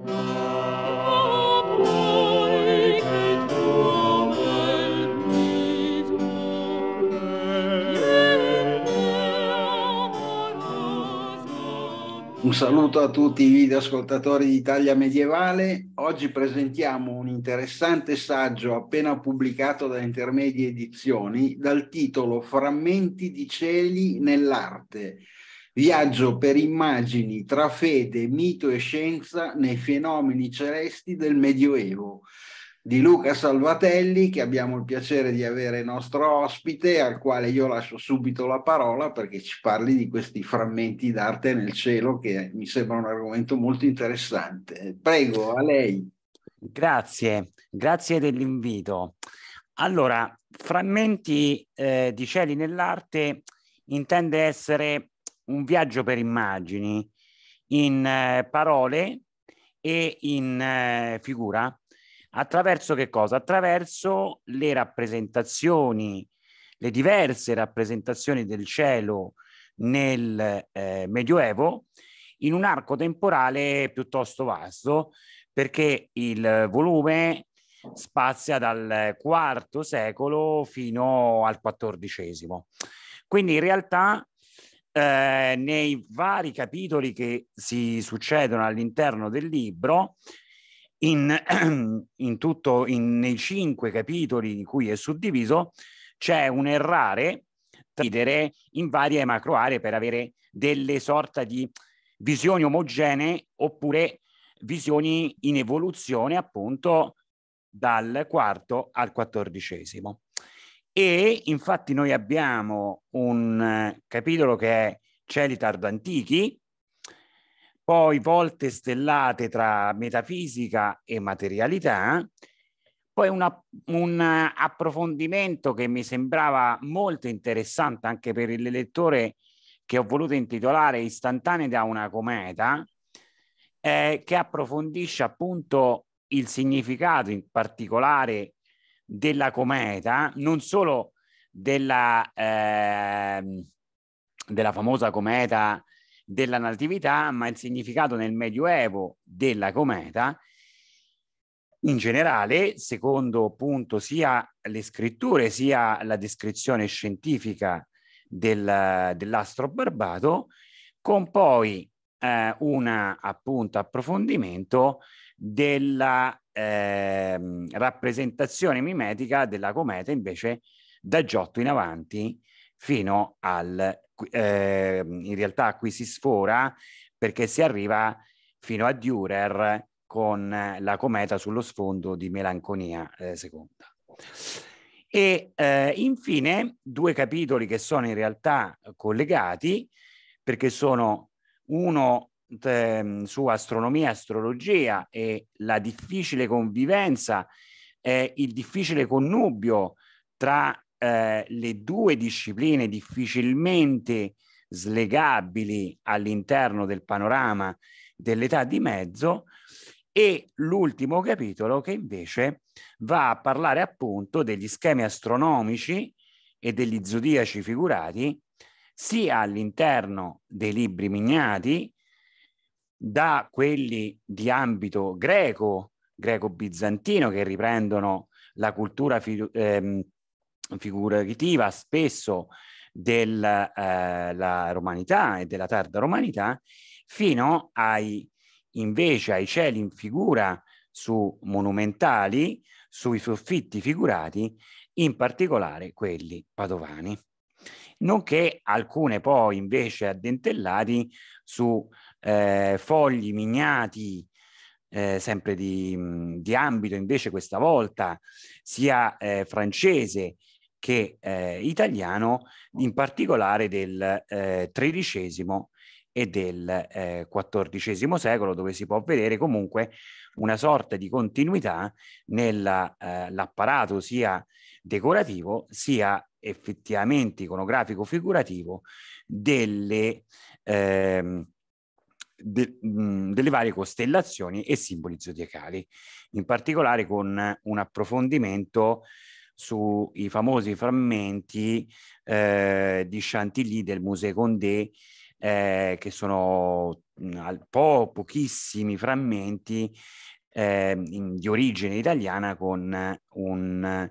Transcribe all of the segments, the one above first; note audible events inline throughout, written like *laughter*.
Un saluto a tutti i videoascoltatori di Italia Medievale. Oggi presentiamo un interessante saggio appena pubblicato da Intermedie Edizioni dal titolo Frammenti di cieli nell'arte, Viaggio per immagini tra fede, mito e scienza nei fenomeni celesti del Medioevo di Luca Salvatelli che abbiamo il piacere di avere nostro ospite al quale io lascio subito la parola perché ci parli di questi frammenti d'arte nel cielo che mi sembra un argomento molto interessante. Prego, a lei. Grazie, grazie dell'invito. Allora, frammenti eh, di cieli nell'arte intende essere un viaggio per immagini in eh, parole e in eh, figura attraverso che cosa? Attraverso le rappresentazioni, le diverse rappresentazioni del cielo nel eh, Medioevo in un arco temporale piuttosto vasto perché il volume spazia dal IV secolo fino al XIV. Quindi in realtà eh, nei vari capitoli che si succedono all'interno del libro, in, *clears throat* in tutto, in, nei cinque capitoli in cui è suddiviso, c'è un errare dividere in varie macro aree per avere delle sorta di visioni omogenee oppure visioni in evoluzione appunto dal quarto al quattordicesimo. E infatti noi abbiamo un eh, capitolo che è Cieli tardantichi, poi volte stellate tra metafisica e materialità, poi una, un eh, approfondimento che mi sembrava molto interessante anche per il lettore che ho voluto intitolare Istantanee da una cometa, eh, che approfondisce appunto il significato in particolare della cometa, non solo della, eh, della famosa cometa della Natività, ma il significato nel Medioevo della cometa, in generale, secondo appunto sia le scritture sia la descrizione scientifica del, dell'astro barbato, con poi eh, un appunto approfondimento della eh, rappresentazione mimetica della cometa invece da Giotto in avanti fino al eh, in realtà qui si sfora perché si arriva fino a Durer con la cometa sullo sfondo di Melanconia eh, seconda. E eh, infine due capitoli che sono in realtà collegati perché sono uno eh, su astronomia, astrologia e la difficile convivenza e il difficile connubio tra eh, le due discipline difficilmente slegabili all'interno del panorama dell'età di mezzo e l'ultimo capitolo che invece va a parlare appunto degli schemi astronomici e degli zodiaci figurati sia all'interno dei libri mignati da quelli di ambito greco, greco-bizantino, che riprendono la cultura fi- ehm, figurativa spesso della eh, romanità e della tarda romanità, fino ai, invece ai cieli in figura su monumentali, sui soffitti figurati, in particolare quelli padovani, nonché alcune poi invece addentellati su eh, fogli mignati, eh, sempre di, di, ambito invece questa volta sia eh, francese che eh, italiano, in particolare del XIII eh, e del XIV eh, secolo, dove si può vedere comunque una sorta di continuità nell'apparato eh, sia decorativo sia effettivamente iconografico figurativo delle ehm, de, mh, delle varie costellazioni e simboli zodiacali, in particolare con un approfondimento sui famosi frammenti eh, di Chantilly del Musée Condé, eh, che sono mh, po- pochissimi frammenti eh, in, di origine italiana con un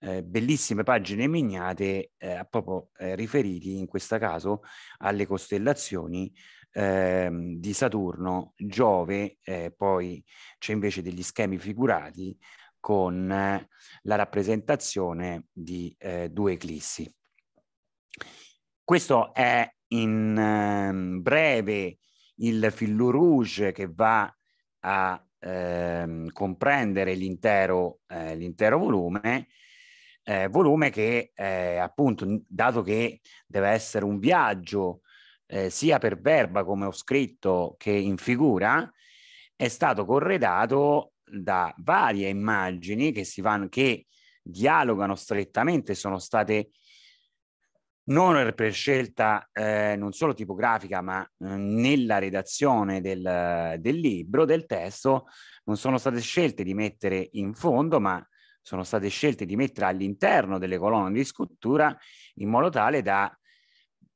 eh, bellissime pagine miniate eh, proprio eh, riferiti in questo caso alle costellazioni ehm, di Saturno, Giove, eh, poi c'è invece degli schemi figurati con eh, la rappresentazione di due eclissi. Questo è in ehm, breve il fil rouge che va a ehm, comprendere l'intero, l'intero volume eh, volume che eh, appunto, dato che deve essere un viaggio eh, sia per verba come ho scritto che in figura, è stato corredato da varie immagini che, si fanno che dialogano strettamente, sono state non per scelta eh, non solo tipografica, ma eh, nella redazione del, del libro, del testo, non sono state scelte di mettere in fondo, ma sono state scelte di mettere all'interno delle colonne di scottura in modo tale da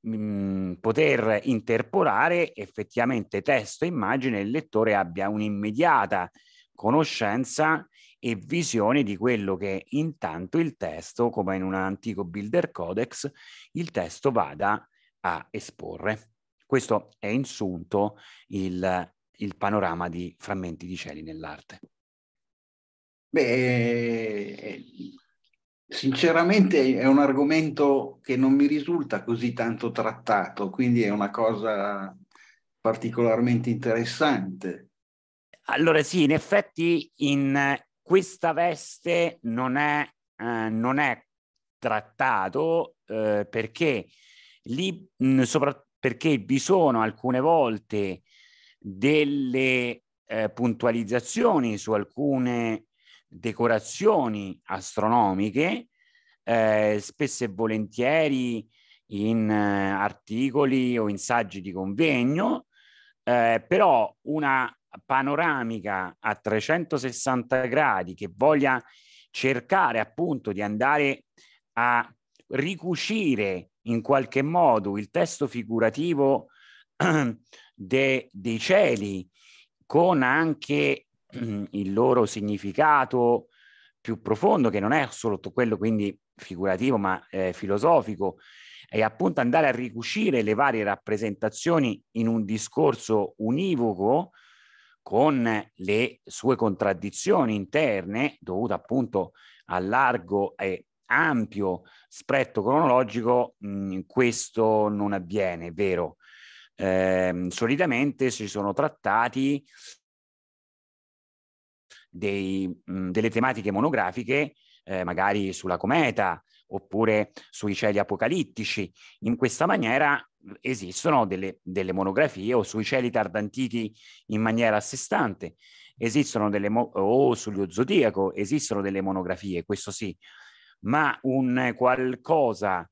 mh, mm, poter interporare effettivamente testo e immagine e il lettore abbia un'immediata conoscenza e visione di quello che intanto il testo, come in un antico Builder Codex, il testo vada a esporre. Questo è insunto il, il panorama di frammenti di cieli nell'arte. Beh, sinceramente è un argomento che non mi risulta così tanto trattato, quindi è una cosa particolarmente interessante. Allora sì, in effetti in eh, questa veste non è, eh, non è trattato eh, perché, lì, mh, mm, perché vi sono alcune volte delle eh, puntualizzazioni su alcune decorazioni astronomiche, eh, spesso e volentieri in eh, articoli o in saggi di convegno, eh, però una panoramica a 360 gradi che voglia cercare appunto di andare a ricucire in qualche modo il testo figurativo *clears throat* de, dei cieli con anche *clears throat* il loro significato più profondo, che non è solo quello quindi figurativo, ma eh, filosofico, e appunto andare a ricucire le varie rappresentazioni in un discorso univoco con le sue contraddizioni interne, dovute appunto al largo e ampio spretto cronologico, mh, mm, questo non avviene, è vero. Eh, solitamente si sono trattati dei, mh, delle tematiche monografiche, eh, magari sulla cometa oppure sui cieli apocalittici. In questa maniera esistono delle, delle monografie o sui cieli tardantichi in maniera a sé stante, esistono delle mo- o sullo zodiaco, esistono delle monografie, questo sì, ma un qualcosa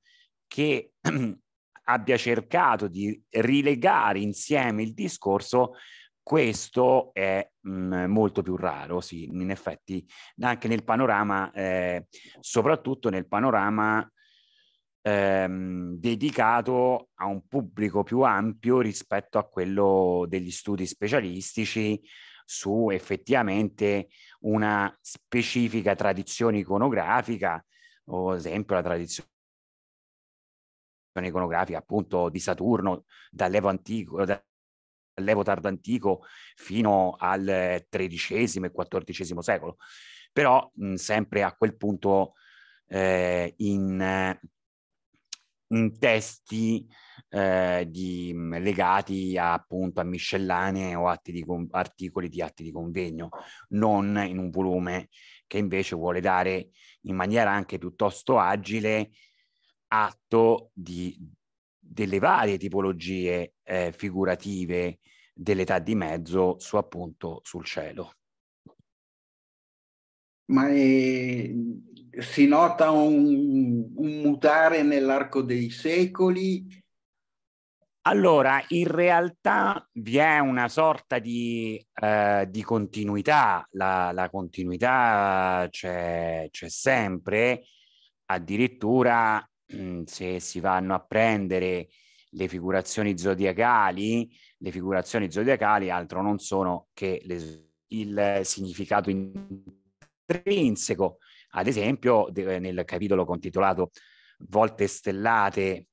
che *clears throat* abbia cercato di rilegare insieme il discorso questo è mh, mm, molto più raro, sì, in effetti, anche nel panorama, eh, soprattutto nel panorama ehm, dedicato a un pubblico più ampio rispetto a quello degli studi specialistici su effettivamente una specifica tradizione iconografica, o esempio la tradizione iconografica appunto di Saturno dall'Evo antico, da, dall'Evo tardo antico fino al XIII e XIV secolo. Però mh, sempre a quel punto eh, in, in, testi eh, di, legati a, appunto a miscellanee o di, articoli di atti di convegno, non in un volume che invece vuole dare in maniera anche piuttosto agile atto di delle varie tipologie eh, figurative dell'età di mezzo su appunto sul cielo. Ma è, eh, si nota un, un mutare nell'arco dei secoli? Allora, in realtà vi è una sorta di, eh, di continuità, la, la continuità c'è, c'è sempre, addirittura Mm, se si vanno a prendere le figurazioni zodiacali, le figurazioni zodiacali altro non sono che le, il significato intrinseco. Ad esempio, nel capitolo contitolato Volte stellate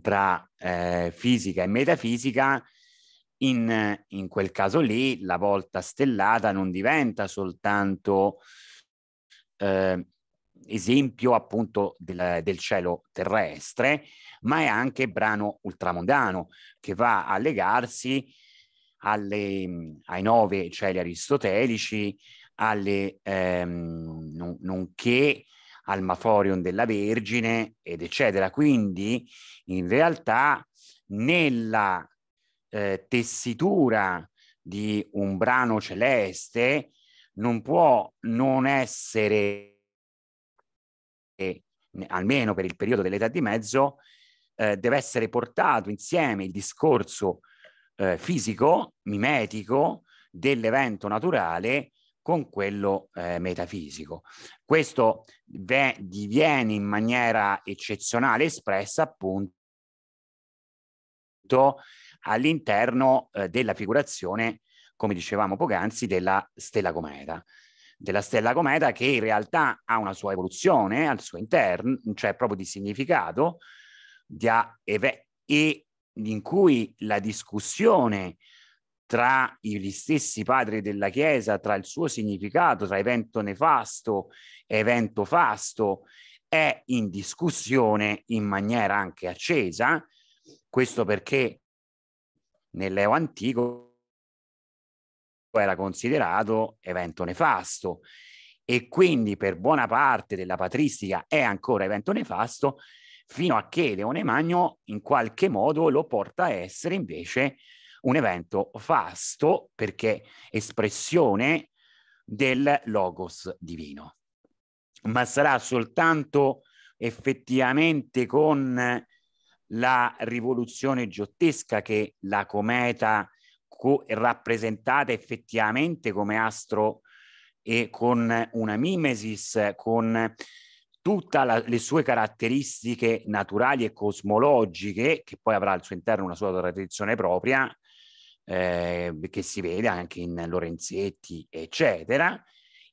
tra eh, fisica e metafisica, in, in quel caso lì la volta stellata non diventa soltanto eh, esempio appunto del, del, cielo terrestre, ma è anche brano ultramondano che va a legarsi alle, ai nove cieli aristotelici, alle, ehm, non, nonché al Maforion della Vergine ed eccetera. Quindi in realtà nella eh, tessitura di un brano celeste non può non essere che almeno per il periodo dell'età di mezzo eh, deve essere portato insieme il discorso eh, fisico, mimetico dell'evento naturale con quello eh, metafisico. Questo ve- diviene in maniera eccezionale espressa appunto all'interno eh, della figurazione, come dicevamo poc'anzi, della stella cometa della stella cometa che in realtà ha una sua evoluzione al suo interno, cioè proprio di significato, di e, e in cui la discussione tra gli stessi padri della Chiesa, tra il suo significato, tra evento nefasto e evento fasto, è in discussione in maniera anche accesa, questo perché nell'Eo antico era considerato evento nefasto e quindi per buona parte della patristica è ancora evento nefasto fino a che Leone Magno in qualche modo lo porta a essere invece un evento fasto perché espressione del logos divino. Ma sarà soltanto effettivamente con la rivoluzione giottesca che la cometa rappresentata effettivamente come astro e con una mimesis, con tutte le sue caratteristiche naturali e cosmologiche, che poi avrà al suo interno una sua tradizione propria, eh, che si vede anche in Lorenzetti, eccetera,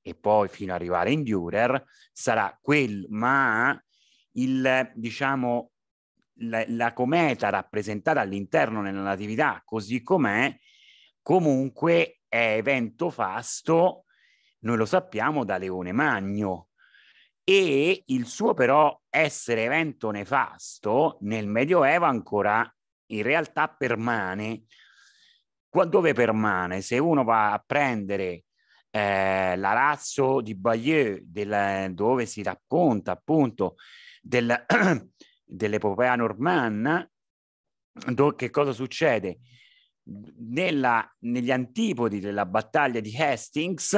e poi fino ad arrivare in Dürer, sarà quel, ma il, diciamo, la, la cometa rappresentata all'interno nella Natività, così com'è, Comunque è evento fasto, noi lo sappiamo, da Leone Magno. E il suo però essere evento nefasto nel Medioevo ancora in realtà permane. Qua dove permane? Se uno va a prendere eh, l'arazzo di Bayeux, del, dove si racconta appunto del, *clears throat* dell'epopea normanna, do, che cosa succede? nella, negli antipodi della battaglia di Hastings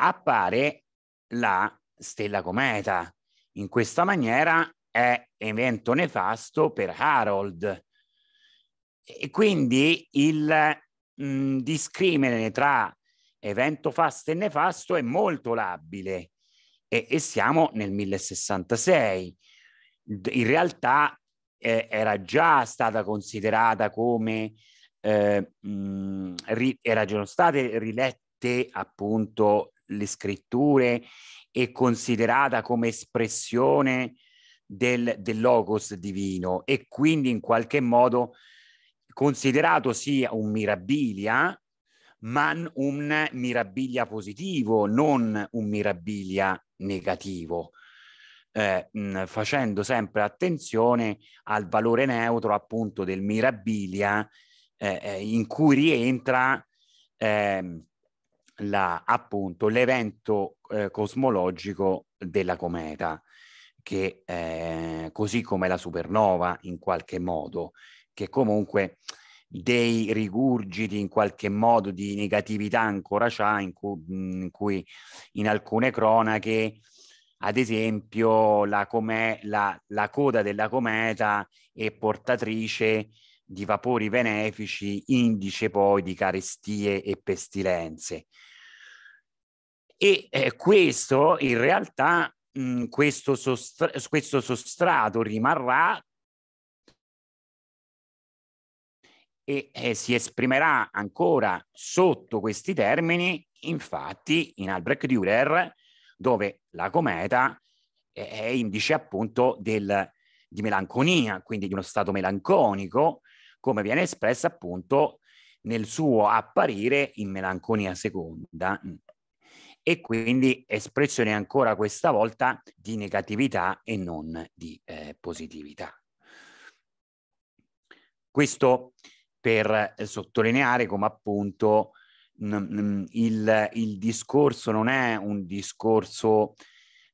appare la stella cometa. In questa maniera è evento nefasto per Harold. E quindi il mh, mm, discrimine tra evento fasto e nefasto è molto labile e, e siamo nel 1066. In realtà eh, era già stata considerata come eh, mh, mm, ri- erano state rilette appunto le scritture e considerata come espressione del, del logos divino e quindi in qualche modo considerato sia un mirabilia ma un mirabilia positivo, non un mirabilia negativo, eh, mh, mm, facendo sempre attenzione al valore neutro appunto del mirabilia eh, eh, in cui rientra eh, la, appunto l'evento eh, cosmologico della cometa, che eh, così come la supernova in qualche modo, che comunque dei rigurgiti in qualche modo di negatività ancora c'ha, in cui, in, cui in alcune cronache ad esempio la, la, la, coda della cometa è portatrice di vapori benefici, indice poi di carestie e pestilenze. E eh, questo in realtà, mh, questo, sostra- questo sostrato rimarrà e eh, si esprimerà ancora sotto questi termini, infatti in Albrecht Dürer, dove la cometa è indice appunto del, di melanconia, quindi di uno stato melanconico, come viene espressa appunto nel suo apparire in Melanconia seconda e quindi espressione ancora questa volta di negatività e non di eh, positività. Questo per eh, sottolineare come appunto il, il, discorso non è un discorso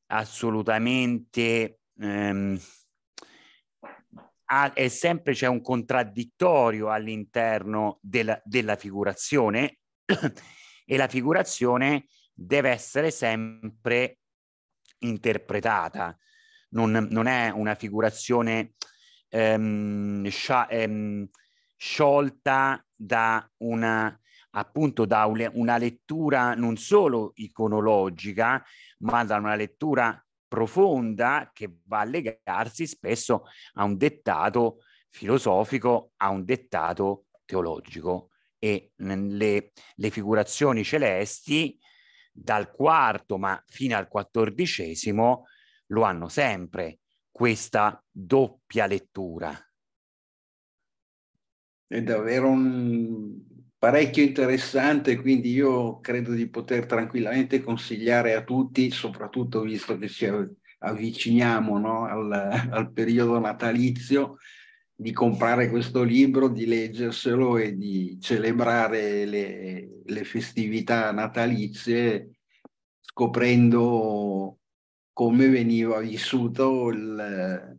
assolutamente ehm, è sempre c'è un contraddittorio all'interno della, della figurazione *clears throat* e la figurazione deve essere sempre interpretata. Non, non è una figurazione ehm, scia, ehm, sciolta da una appunto da una lettura non solo iconologica, ma da una lettura profonda che va a legarsi spesso a un dettato filosofico, a un dettato teologico. E le, le figurazioni celesti dal quarto ma fino al quattordicesimo lo hanno sempre questa doppia lettura. È davvero un, parecchio interessante, quindi io credo di poter tranquillamente consigliare a tutti, soprattutto visto che ci avviciniamo no, al, al, periodo natalizio, di comprare questo libro, di leggerselo e di celebrare le, le festività natalizie scoprendo come veniva vissuto il,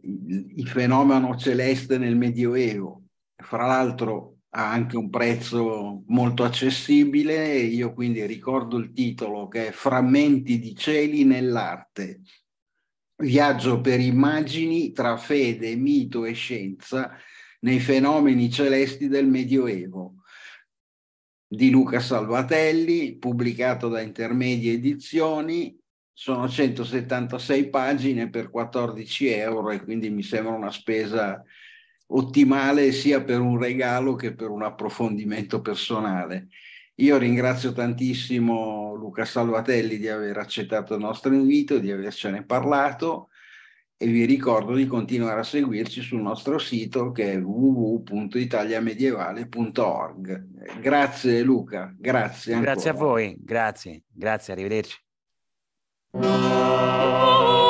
il, il fenomeno celeste nel Medioevo. Fra l'altro ha anche un prezzo molto accessibile. Io quindi ricordo il titolo che è Frammenti di cieli nell'arte. Viaggio per immagini tra fede, mito e scienza nei fenomeni celesti del Medioevo di Luca Salvatelli, pubblicato da Intermedie Edizioni. Sono 176 pagine per 14 euro e quindi mi sembra una spesa ottimale sia per un regalo che per un approfondimento personale. Io ringrazio tantissimo Luca Salvatelli di aver accettato il nostro invito, di avercene parlato e vi ricordo di continuare a seguirci sul nostro sito che è www.italiamedievale.org. Grazie Luca, grazie. Ancora. Grazie a voi, grazie, grazie, arrivederci. Oh,